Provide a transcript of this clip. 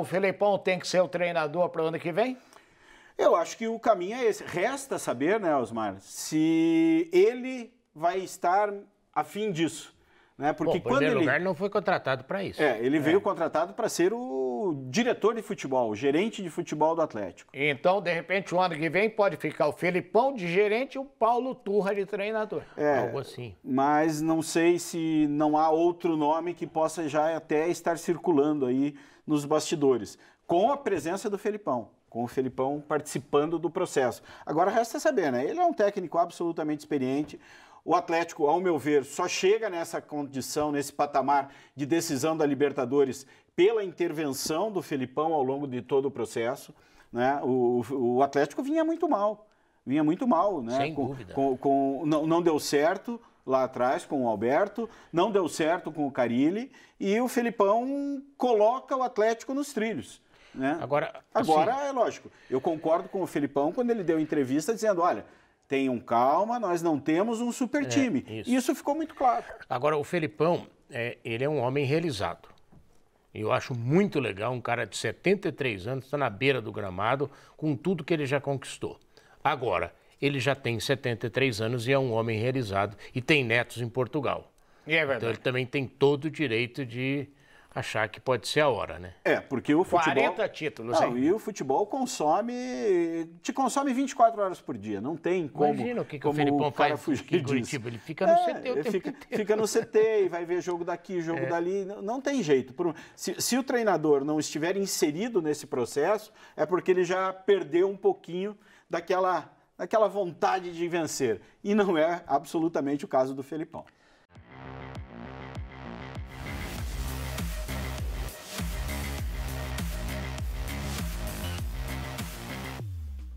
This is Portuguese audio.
o Felipão tem que ser o treinador para o ano que vem? Eu acho que o caminho é esse. Resta saber, né, Osmar, se ele vai estar afim disso. Né? Porque Bom, quando primeiro ele... lugar, não foi contratado para isso. É, ele é. veio contratado para ser o diretor de futebol, o gerente de futebol do Atlético. Então, de repente, o ano que vem pode ficar o Felipão de gerente e o Paulo Turra de treinador. É, Algo assim. Mas não sei se não há outro nome que possa já até estar circulando aí nos bastidores. Com a presença do Felipão com o Felipão participando do processo. Agora resta saber, né? Ele é um técnico absolutamente experiente. O Atlético, ao meu ver, só chega nessa condição, nesse patamar de decisão da Libertadores pela intervenção do Felipão ao longo de todo o processo. Né? O, o Atlético vinha muito mal, vinha muito mal, né? Sem com, dúvida. Com, com, não, não deu certo lá atrás com o Alberto, não deu certo com o Carilli e o Felipão coloca o Atlético nos trilhos. Né? Agora, assim... Agora, é lógico, eu concordo com o Felipão quando ele deu entrevista dizendo: olha, tenham calma, nós não temos um super é, time. isso. isso. ficou muito claro. Agora, o Felipão, é, ele é um homem realizado. Eu acho muito legal um cara de 73 anos, está na beira do gramado, com tudo que ele já conquistou. Agora, ele já tem 73 anos e é um homem realizado e tem netos em Portugal. E é então, verdade. Então ele também tem todo o direito de achar que pode ser a hora, né? É, porque o futebol... 40 títulos, não, E o futebol consome... Te consome 24 horas por dia. Não tem como... Imagina o que, que o Felipão faz fugir Curitiba. Ele fica no é, CT o tempo fica, inteiro. Fica no CT e vai ver jogo daqui, jogo é. dali. Não, não, tem jeito. Se, se o treinador não estiver inserido nesse processo, é porque ele já perdeu um pouquinho daquela, daquela vontade de vencer. E não é absolutamente o caso do Felipão.